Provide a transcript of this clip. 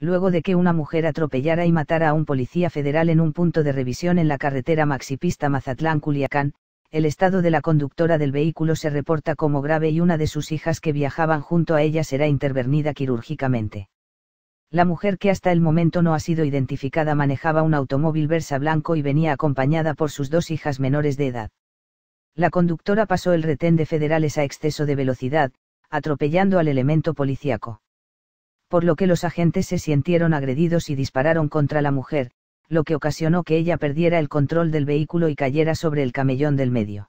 luego de que una mujer atropellara y matara a un policía federal en un punto de revisión en la carretera maxipista Mazatlán-Culiacán, el estado de la conductora del vehículo se reporta como grave y una de sus hijas que viajaban junto a ella será intervenida quirúrgicamente. La mujer que hasta el momento no ha sido identificada manejaba un automóvil Versa blanco y venía acompañada por sus dos hijas menores de edad. La conductora pasó el retén de federales a exceso de velocidad, atropellando al elemento policíaco por lo que los agentes se sintieron agredidos y dispararon contra la mujer, lo que ocasionó que ella perdiera el control del vehículo y cayera sobre el camellón del medio.